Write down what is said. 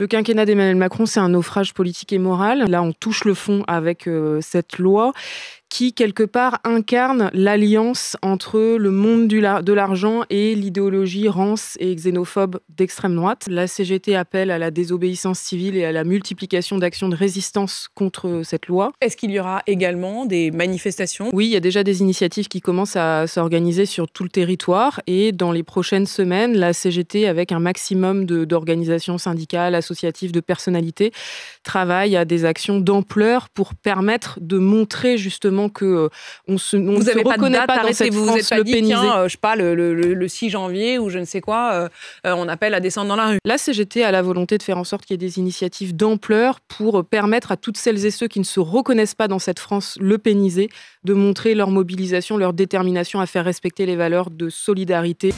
Le quinquennat d'Emmanuel Macron, c'est un naufrage politique et moral. Là, on touche le fond avec euh, cette loi qui quelque part incarne l'alliance entre le monde du de l'argent et l'idéologie rance et xénophobe d'extrême droite. La CGT appelle à la désobéissance civile et à la multiplication d'actions de résistance contre cette loi. Est-ce qu'il y aura également des manifestations Oui, il y a déjà des initiatives qui commencent à s'organiser sur tout le territoire et dans les prochaines semaines, la CGT, avec un maximum d'organisations syndicales, associatives, de personnalités, travaille à des actions d'ampleur pour permettre de montrer justement que euh, on se on se vous êtes pas hein, euh, je sais pas le, 6 janvier ou je ne sais quoi, euh, on appelle à descendre dans la rue. La CGT a la volonté de faire en sorte qu'il y ait des initiatives d'ampleur pour permettre à toutes celles et ceux qui ne se reconnaissent pas dans cette France le pénisée de montrer leur mobilisation, leur détermination à faire respecter les valeurs de solidarité.